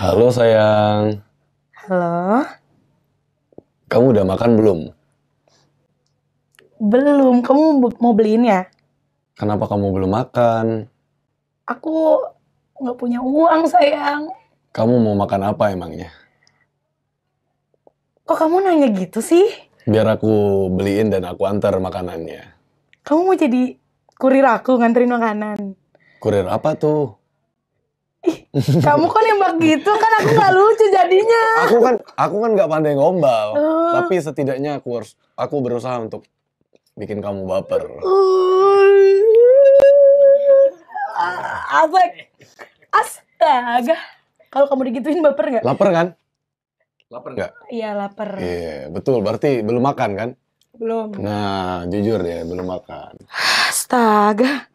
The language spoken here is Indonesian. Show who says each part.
Speaker 1: Halo sayang. Halo. Kamu udah makan belum?
Speaker 2: Belum. Kamu mau beliin ya?
Speaker 1: Kenapa kamu belum makan?
Speaker 2: Aku nggak punya uang sayang.
Speaker 1: Kamu mau makan apa emangnya?
Speaker 2: Kok kamu nanya gitu sih?
Speaker 1: Biar aku beliin dan aku antar makanannya.
Speaker 2: Kamu mau jadi kurir aku nganterin makanan?
Speaker 1: Kurir apa tuh?
Speaker 2: Kamu kan nembak gitu kan aku nggak lucu jadinya.
Speaker 1: Aku kan aku kan nggak pandai ngombal. Uh. Tapi setidaknya aku harus aku berusaha untuk bikin kamu baper. Uh.
Speaker 2: Oh. Afek. Astaga. Kalau kamu digituin baper gak? Lapar kan? Laper gak? Iya laper. Iya
Speaker 1: yeah, betul. Berarti belum makan kan? Belum. Nah jujur ya belum makan.
Speaker 2: Astaga.